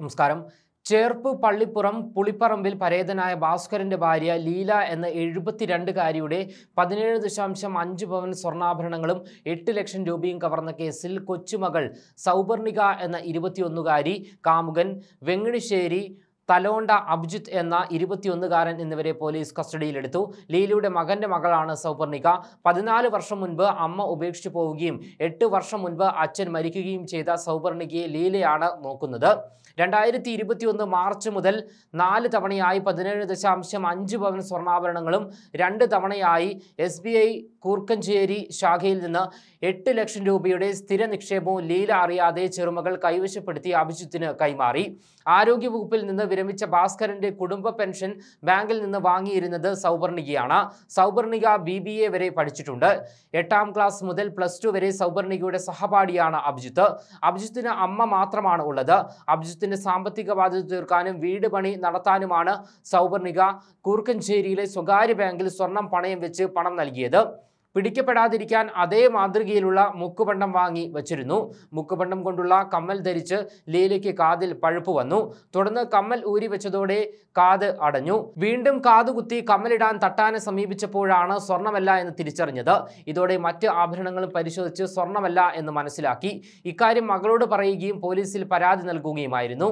നമസ്കാരം ചേർപ്പ് പള്ളിപ്പുറം പുളിപ്പറമ്പിൽ പരേതനായ ഭാസ്കരൻ്റെ ഭാര്യ ലീല എന്ന എഴുപത്തിരണ്ടുകാരിയുടെ പതിനേഴ് ദശാംശം അഞ്ച് പവൻ സ്വർണ്ണാഭരണങ്ങളും എട്ട് ലക്ഷം രൂപയും കവർന്ന കേസിൽ കൊച്ചുമകൾ സൗപർണിക എന്ന ഇരുപത്തിയൊന്നുകാരി കാമുകൻ വെങ്ങണിശ്ശേരി തലോണ്ട അഭിജിത്ത് എന്ന ഇരുപത്തിയൊന്നുകാരൻ എന്നിവരെ പോലീസ് കസ്റ്റഡിയിലെടുത്തു ലീലയുടെ മകന്റെ മകളാണ് സൗപർണിക പതിനാല് വർഷം മുൻപ് അമ്മ ഉപേക്ഷിച്ചു പോവുകയും എട്ട് വർഷം മുൻപ് അച്ഛൻ മരിക്കുകയും ചെയ്ത സൗപർണികയെ ലീലയാണ് നോക്കുന്നത് രണ്ടായിരത്തി ഇരുപത്തിയൊന്ന് മാർച്ച് മുതൽ നാല് തവണയായി പതിനേഴ് ദശാംശം അഞ്ച് പവൻ സ്വർണ്ണാഭരണങ്ങളും രണ്ട് തവണയായി എസ് ബി ഐ കൂർക്കഞ്ചേരി ശാഖയിൽ നിന്ന് എട്ട് ലക്ഷം രൂപയുടെ സ്ഥിര നിക്ഷേപവും ലീല അറിയാതെ ചെറുമകൾ കൈവശപ്പെടുത്തി അഭിജിത്തിന് കൈമാറി ആരോഗ്യവകുപ്പിൽ നിന്ന് വിരമിച്ച ഭാസ്കരന്റെ കുടുംബ പെൻഷൻ ബാങ്കിൽ നിന്ന് വാങ്ങിയിരുന്നത് സൗവർണികയാണ് സൗവർണിക ബി ബി എ വരെ പഠിച്ചിട്ടുണ്ട് എട്ടാം ക്ലാസ് മുതൽ പ്ലസ് ടു വരെ സൗവർണികയുടെ സഹപാഠിയാണ് അഭിജിത്ത് അഭിജിത്തിന് അമ്മ മാത്രമാണ് ഉള്ളത് അഭിജിത്തിന്റെ സാമ്പത്തിക ബാധ്യത തീർക്കാനും വീട് പണി നടത്താനുമാണ് സൗവർണിക കൂർക്കഞ്ചേരിയിലെ സ്വകാര്യ ബാങ്കിൽ സ്വർണം പണയം വെച്ച് പണം നൽകിയത് പിടിക്കപ്പെടാതിരിക്കാൻ അതേ മാതൃകയിലുള്ള മുക്കുപണ്ടം വാങ്ങി വച്ചിരുന്നു മുക്കുപണ്ടം കൊണ്ടുള്ള കമ്മൽ ധരിച്ച് ലീലയ്ക്ക് കാതിൽ പഴുപ്പ് വന്നു തുടർന്ന് കമ്മൽ ഊരി വെച്ചതോടെ കാത് അടഞ്ഞു വീണ്ടും കാത് കുത്തി കമ്മലിടാൻ തട്ടാനെ സമീപിച്ചപ്പോഴാണ് സ്വർണമല്ല എന്ന് തിരിച്ചറിഞ്ഞത് ഇതോടെ മറ്റ് ആഭരണങ്ങളും പരിശോധിച്ച് സ്വർണമല്ല എന്ന് മനസ്സിലാക്കി ഇക്കാര്യം മകളോട് പറയുകയും പോലീസിൽ പരാതി നൽകുകയുമായിരുന്നു